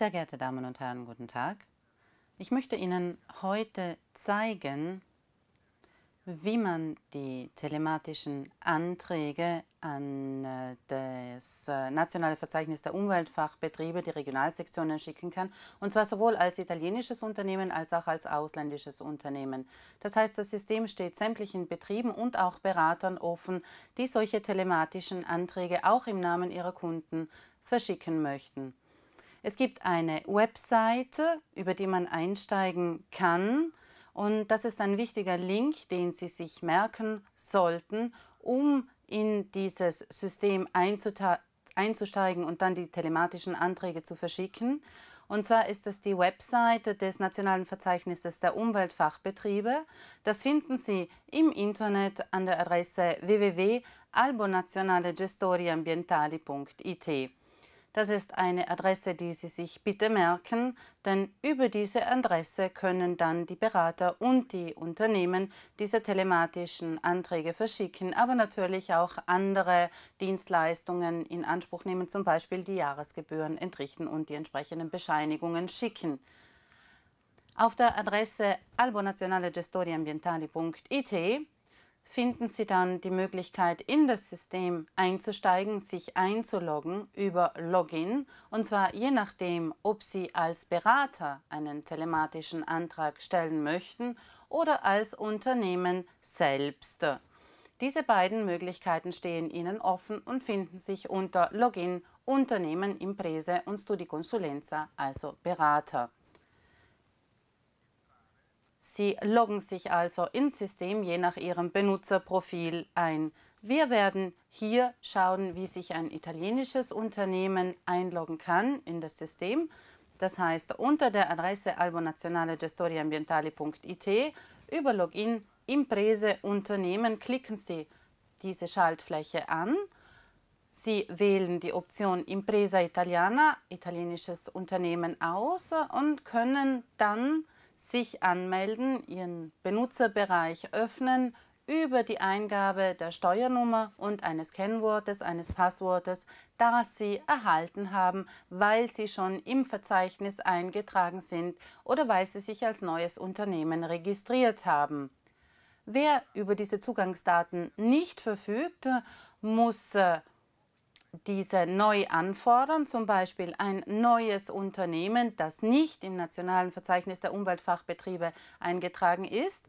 Sehr geehrte Damen und Herren, guten Tag. Ich möchte Ihnen heute zeigen, wie man die telematischen Anträge an äh, das äh, Nationale Verzeichnis der Umweltfachbetriebe, die Regionalsektionen, schicken kann. Und zwar sowohl als italienisches Unternehmen als auch als ausländisches Unternehmen. Das heißt, das System steht sämtlichen Betrieben und auch Beratern offen, die solche telematischen Anträge auch im Namen ihrer Kunden verschicken möchten. Es gibt eine Webseite, über die man einsteigen kann und das ist ein wichtiger Link, den Sie sich merken sollten, um in dieses System einzusteigen und dann die telematischen Anträge zu verschicken. Und zwar ist es die Webseite des Nationalen Verzeichnisses der Umweltfachbetriebe. Das finden Sie im Internet an der Adresse www.albonationalegestoriambientali.it. Das ist eine Adresse, die Sie sich bitte merken, denn über diese Adresse können dann die Berater und die Unternehmen diese telematischen Anträge verschicken, aber natürlich auch andere Dienstleistungen in Anspruch nehmen, zum Beispiel die Jahresgebühren entrichten und die entsprechenden Bescheinigungen schicken. Auf der Adresse albonationalegestoriambientali.it finden Sie dann die Möglichkeit, in das System einzusteigen, sich einzuloggen über Login, und zwar je nachdem, ob Sie als Berater einen telematischen Antrag stellen möchten oder als Unternehmen selbst. Diese beiden Möglichkeiten stehen Ihnen offen und finden sich unter Login Unternehmen Imprese und Studi Consulenza, also Berater. Sie loggen sich also ins System je nach Ihrem Benutzerprofil ein. Wir werden hier schauen, wie sich ein italienisches Unternehmen einloggen kann in das System. Das heißt, unter der Adresse albonazionalegestoriambientali.it über Login Imprese Unternehmen klicken Sie diese Schaltfläche an. Sie wählen die Option Impresa Italiana, italienisches Unternehmen aus und können dann sich anmelden, Ihren Benutzerbereich öffnen, über die Eingabe der Steuernummer und eines Kennwortes, eines Passwortes, das Sie erhalten haben, weil Sie schon im Verzeichnis eingetragen sind oder weil Sie sich als neues Unternehmen registriert haben. Wer über diese Zugangsdaten nicht verfügt, muss äh, diese neu anfordern, zum Beispiel ein neues Unternehmen, das nicht im Nationalen Verzeichnis der Umweltfachbetriebe eingetragen ist,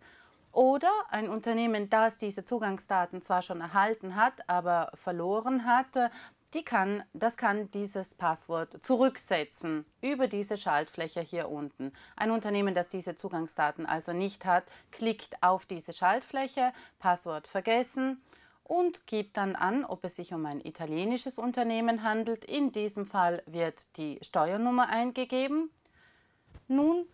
oder ein Unternehmen, das diese Zugangsdaten zwar schon erhalten hat, aber verloren hat, die kann, das kann dieses Passwort zurücksetzen über diese Schaltfläche hier unten. Ein Unternehmen, das diese Zugangsdaten also nicht hat, klickt auf diese Schaltfläche, Passwort vergessen und gibt dann an, ob es sich um ein italienisches Unternehmen handelt. In diesem Fall wird die Steuernummer eingegeben. Nun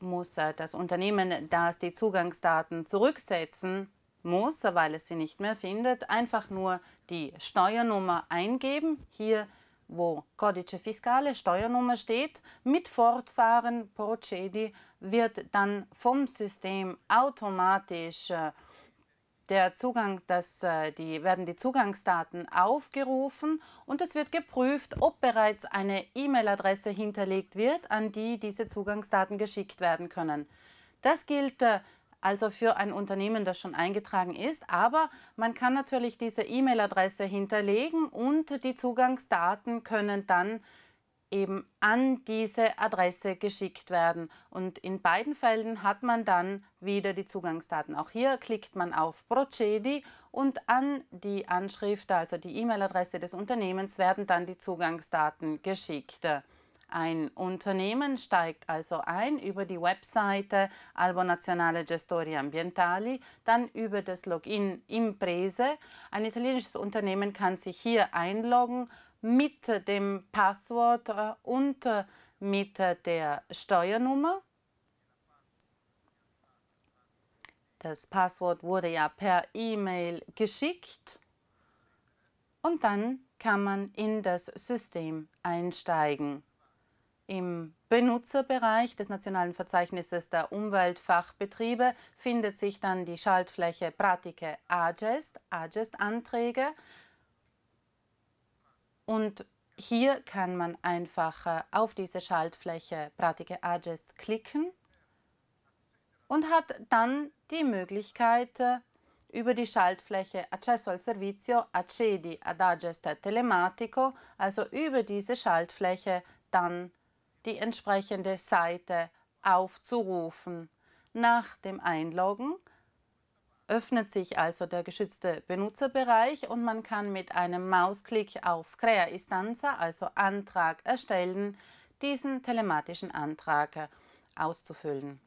muss das Unternehmen, das die Zugangsdaten zurücksetzen muss, weil es sie nicht mehr findet, einfach nur die Steuernummer eingeben. Hier, wo Codice Fiscale Steuernummer steht, mit Fortfahren Procedi wird dann vom System automatisch äh, der Zugang, das, äh, die, werden die Zugangsdaten aufgerufen und es wird geprüft, ob bereits eine E-Mail-Adresse hinterlegt wird, an die diese Zugangsdaten geschickt werden können. Das gilt äh, also für ein Unternehmen, das schon eingetragen ist, aber man kann natürlich diese E-Mail-Adresse hinterlegen und die Zugangsdaten können dann eben an diese Adresse geschickt werden. Und in beiden Fällen hat man dann wieder die Zugangsdaten. Auch hier klickt man auf Procedi und an die Anschrift, also die E-Mail-Adresse des Unternehmens, werden dann die Zugangsdaten geschickt. Ein Unternehmen steigt also ein über die Webseite Albo Nazionale Gestori Ambientali, dann über das Login Imprese. Ein italienisches Unternehmen kann sich hier einloggen mit dem Passwort äh, und äh, mit äh, der Steuernummer. Das Passwort wurde ja per E-Mail geschickt und dann kann man in das System einsteigen. Im Benutzerbereich des Nationalen Verzeichnisses der Umweltfachbetriebe findet sich dann die Schaltfläche Pratike Agest, Agest-Anträge. Und hier kann man einfach äh, auf diese Schaltfläche Pratica Adjust klicken und hat dann die Möglichkeit, äh, über die Schaltfläche Accesso al Servizio Accedi ad Adjust Telematico, also über diese Schaltfläche dann die entsprechende Seite aufzurufen. Nach dem Einloggen öffnet sich also der geschützte Benutzerbereich und man kann mit einem Mausklick auf Crea Istanza, also Antrag erstellen, diesen telematischen Antrag auszufüllen.